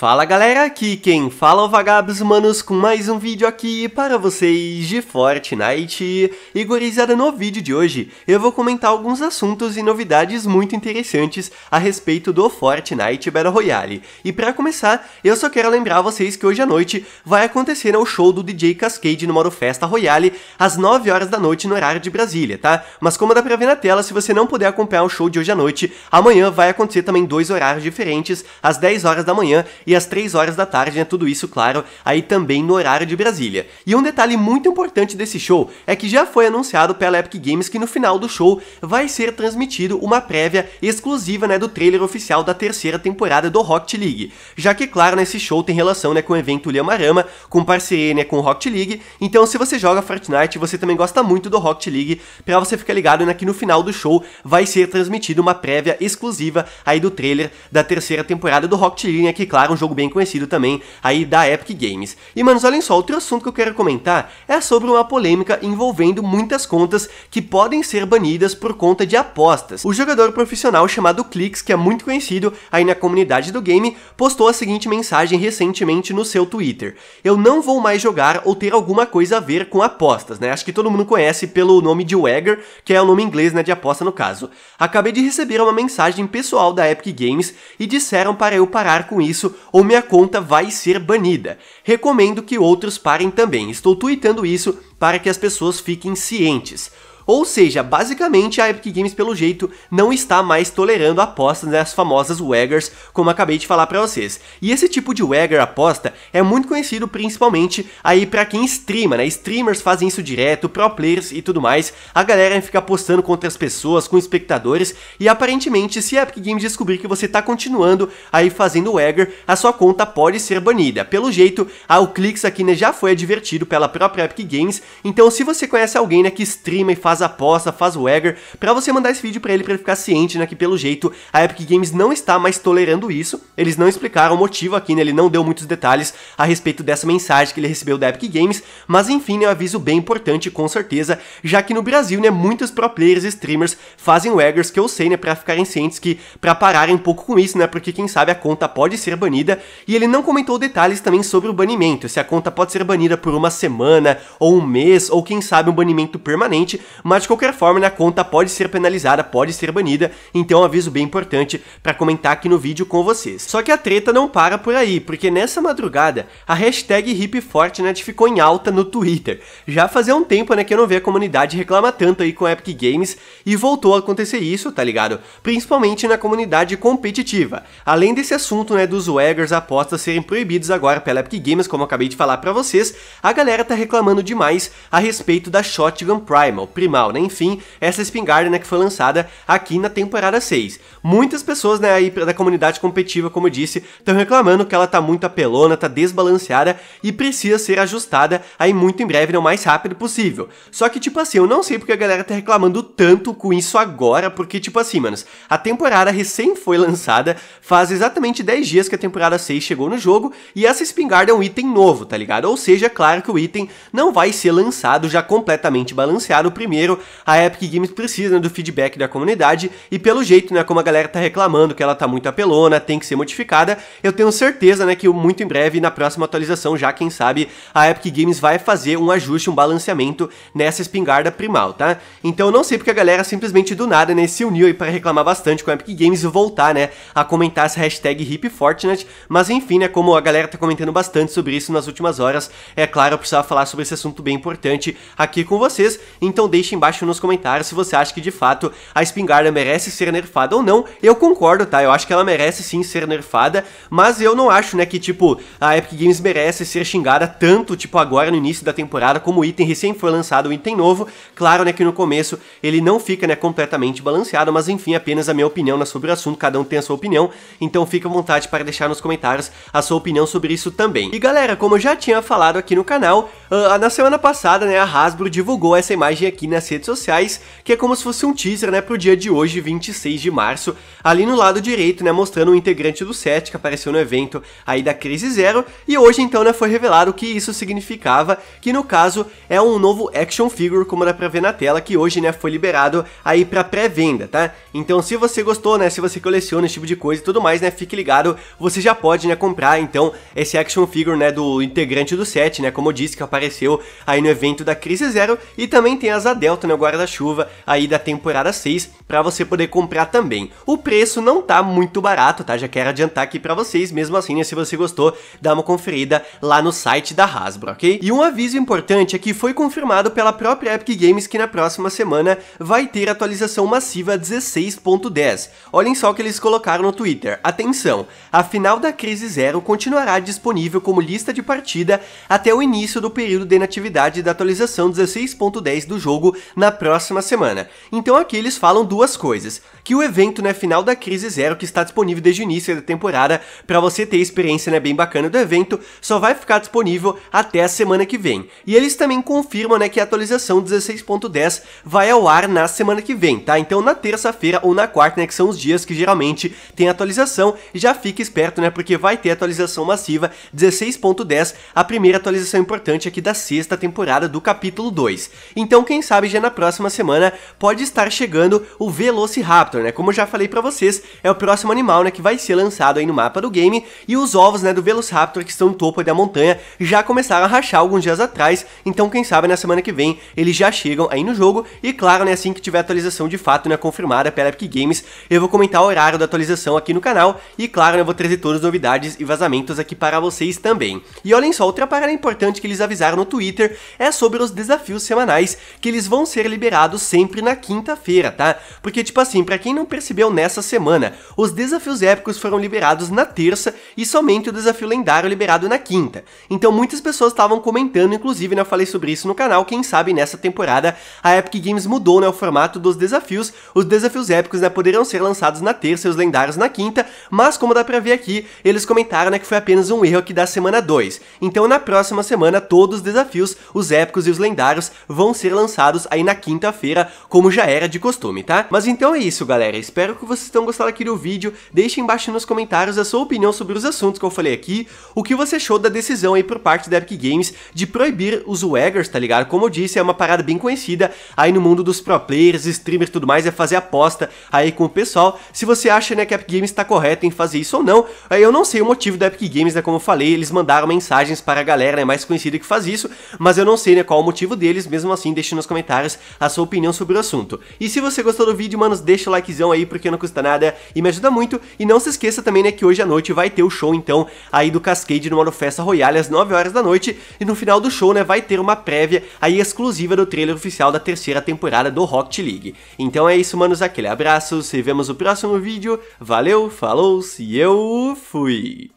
Fala galera, aqui quem fala é o Vagabos Humanos com mais um vídeo aqui para vocês de Fortnite. E gurizada, no vídeo de hoje eu vou comentar alguns assuntos e novidades muito interessantes a respeito do Fortnite Battle Royale. E para começar, eu só quero lembrar vocês que hoje à noite vai acontecer o show do DJ Cascade no modo Festa Royale às 9 horas da noite no horário de Brasília, tá? Mas como dá pra ver na tela, se você não puder acompanhar o show de hoje à noite, amanhã vai acontecer também dois horários diferentes, às 10 horas da manhã e às 3 horas da tarde, né? Tudo isso, claro, aí também no horário de Brasília. E um detalhe muito importante desse show é que já foi anunciado pela Epic Games que no final do show vai ser transmitido uma prévia exclusiva, né, do trailer oficial da terceira temporada do Rocket League. Já que, claro, nesse né, show tem relação, né, com o evento Lhamarama, com parceria, né, com o Rocket League. Então, se você joga Fortnite, você também gosta muito do Rocket League, para você ficar ligado, né, que no final do show vai ser transmitido uma prévia exclusiva aí do trailer da terceira temporada do Rocket League, né, que, claro, jogo bem conhecido também aí da Epic Games. E manos, olhem só, outro assunto que eu quero comentar é sobre uma polêmica envolvendo muitas contas que podem ser banidas por conta de apostas. O jogador profissional chamado Clix, que é muito conhecido aí na comunidade do game, postou a seguinte mensagem recentemente no seu Twitter. Eu não vou mais jogar ou ter alguma coisa a ver com apostas, né? Acho que todo mundo conhece pelo nome de Wagger, que é o nome inglês, né, de aposta no caso. Acabei de receber uma mensagem pessoal da Epic Games e disseram para eu parar com isso ou minha conta vai ser banida. Recomendo que outros parem também. Estou tweetando isso para que as pessoas fiquem cientes. Ou seja, basicamente a Epic Games pelo jeito não está mais tolerando apostas das né, famosas Waggers, como acabei de falar para vocês. E esse tipo de Wagger aposta é muito conhecido principalmente aí para quem streama, né? Streamers fazem isso direto, pro players e tudo mais. A galera fica apostando contra as pessoas, com espectadores, e aparentemente se a Epic Games descobrir que você tá continuando aí fazendo Wagger, a sua conta pode ser banida. Pelo jeito, o Clix aqui né, já foi advertido pela própria Epic Games, então se você conhece alguém né, que streama e faz faz a aposta, faz o Egger, para você mandar esse vídeo para ele para ele ficar ciente, né, que pelo jeito a Epic Games não está mais tolerando isso. Eles não explicaram o motivo aqui, né, ele não deu muitos detalhes a respeito dessa mensagem que ele recebeu da Epic Games, mas enfim, né, um aviso bem importante com certeza, já que no Brasil, né, muitos pro players e streamers fazem o Eggers, que eu sei, né, para ficarem cientes que para pararem um pouco com isso, né, porque quem sabe a conta pode ser banida, e ele não comentou detalhes também sobre o banimento, se a conta pode ser banida por uma semana ou um mês ou quem sabe um banimento permanente, mas de qualquer forma, né, a conta pode ser penalizada, pode ser banida, então é um aviso bem importante para comentar aqui no vídeo com vocês. Só que a treta não para por aí, porque nessa madrugada a hashtag HipFortnite né, ficou em alta no Twitter. Já fazia um tempo né, que eu não vi a comunidade reclamar tanto aí com a Epic Games e voltou a acontecer isso, tá ligado? Principalmente na comunidade competitiva. Além desse assunto né, dos waggers apostas serem proibidos agora pela Epic Games, como eu acabei de falar para vocês, a galera tá reclamando demais a respeito da Shotgun Primal, animal, né? Enfim, essa espingarda né, que foi lançada aqui na temporada 6. Muitas pessoas né, aí da comunidade competitiva, como eu disse, estão reclamando que ela tá muito apelona, tá desbalanceada e precisa ser ajustada aí muito em breve, né, o mais rápido possível. Só que, tipo assim, eu não sei porque a galera tá reclamando tanto com isso agora, porque, tipo assim, manos, a temporada recém foi lançada, faz exatamente 10 dias que a temporada 6 chegou no jogo e essa espingarda é um item novo, tá ligado? Ou seja, é claro que o item não vai ser lançado já completamente balanceado primeiro dinheiro, a Epic Games precisa né, do feedback da comunidade e pelo jeito, né, como a galera tá reclamando que ela tá muito apelona, tem que ser modificada, eu tenho certeza, né, que muito em breve, na próxima atualização, já quem sabe, a Epic Games vai fazer um ajuste, um balanceamento nessa espingarda primal, tá? Então eu não sei porque a galera simplesmente do nada, né, se uniu aí para reclamar bastante com a Epic Games e voltar, né, a comentar essa hashtag HipFortnite, mas enfim, né, como a galera tá comentando bastante sobre isso nas últimas horas, é claro, eu precisava falar sobre esse assunto bem importante aqui com vocês, então deixe embaixo nos comentários se você acha que de fato a espingarda merece ser nerfada ou não. Eu concordo, tá? Eu acho que ela merece sim ser nerfada, mas eu não acho, né, que tipo, a Epic Games merece ser xingada tanto, tipo, agora no início da temporada, como o item recém foi lançado, o item novo. Claro, né, que no começo ele não fica, né, completamente balanceado, mas enfim, apenas a minha opinião né, sobre o assunto, cada um tem a sua opinião, então fica à vontade para deixar nos comentários a sua opinião sobre isso também. E galera, como eu já tinha falado aqui no canal, Uh, na semana passada, né, a Hasbro divulgou essa imagem aqui nas redes sociais, que é como se fosse um teaser, né, pro dia de hoje, 26 de março, ali no lado direito, né, mostrando o um integrante do set que apareceu no evento aí da Crise Zero, e hoje então, né, foi revelado o que isso significava, que no caso é um novo action figure, como dá pra ver na tela, que hoje, né, foi liberado aí pra pré-venda, tá? Então, se você gostou, né, se você coleciona esse tipo de coisa e tudo mais, né, fique ligado, você já pode, né, comprar, então, esse action figure, né, do integrante do set, né, como eu disse, que apareceu apareceu aí no evento da Crise Zero. E também tem a Asa Delta, né, o guarda-chuva aí da temporada 6, para você poder comprar também. O preço não tá muito barato, tá? Já quero adiantar aqui para vocês, mesmo assim, né, se você gostou, dá uma conferida lá no site da Hasbro, ok? E um aviso importante é que foi confirmado pela própria Epic Games que na próxima semana vai ter atualização massiva 16.10. Olhem só o que eles colocaram no Twitter. Atenção, a final da Crise Zero continuará disponível como lista de partida até o início do período de inatividade da atualização 16.10 do jogo na próxima semana. Então aqui eles falam do duas coisas, que o evento né, final da Crise Zero, que está disponível desde o início da temporada, para você ter experiência né, bem bacana do evento, só vai ficar disponível até a semana que vem. E eles também confirmam né, que a atualização 16.10 vai ao ar na semana que vem, tá? Então na terça-feira ou na quarta, né, que são os dias que geralmente tem atualização, já fica esperto, né, porque vai ter atualização massiva 16.10, a primeira atualização importante aqui da sexta temporada do capítulo 2. Então quem sabe já na próxima semana pode estar chegando o o Velociraptor, né? Como eu já falei pra vocês, é o próximo animal, né, que vai ser lançado aí no mapa do game, e os ovos, né, do Velociraptor que estão no topo da montanha já começaram a rachar alguns dias atrás, então quem sabe na semana que vem eles já chegam aí no jogo, e claro, né, assim que tiver atualização de fato, né, confirmada pela Epic Games, eu vou comentar o horário da atualização aqui no canal, e claro, né, eu vou trazer todas as novidades e vazamentos aqui para vocês também. E olhem só, outra parada importante que eles avisaram no Twitter é sobre os desafios semanais que eles vão ser liberados sempre na quinta-feira, tá? Porque, tipo assim, para quem não percebeu nessa semana, os desafios épicos foram liberados na terça e somente o desafio lendário liberado na quinta. Então muitas pessoas estavam comentando, inclusive né, eu falei sobre isso no canal, quem sabe nessa temporada a Epic Games mudou né, o formato dos desafios, os desafios épicos né, poderão ser lançados na terça e os lendários na quinta, mas como dá pra ver aqui, eles comentaram né, que foi apenas um erro aqui da semana 2. Então na próxima semana todos os desafios, os épicos e os lendários vão ser lançados aí na quinta-feira, como já era de costume, tá? Tá? Mas então é isso, galera. Espero que vocês tenham gostado aqui do vídeo. Deixe embaixo nos comentários a sua opinião sobre os assuntos que eu falei aqui, o que você achou da decisão aí por parte da Epic Games de proibir os waggers, tá ligado? Como eu disse, é uma parada bem conhecida aí no mundo dos pro players, streamers e tudo mais, é fazer aposta aí com o pessoal. Se você acha, né, que a Epic Games tá correta em fazer isso ou não, aí eu não sei o motivo da Epic Games, né, como eu falei, eles mandaram mensagens para a galera né, mais conhecida que faz isso, mas eu não sei, né, qual o motivo deles, mesmo assim, deixe nos comentários a sua opinião sobre o assunto. E se você gostou do pelo vídeo, manos, deixa o likezão aí, porque não custa nada e me ajuda muito. E não se esqueça também, né, que hoje à noite vai ter o show, então, aí do Cascade no Mano Festa Royale, às 9 horas da noite. E no final do show, né, vai ter uma prévia aí exclusiva do trailer oficial da terceira temporada do Rocket League. Então é isso, manos, aquele abraço, se vemos no próximo vídeo. Valeu, falou, se eu fui!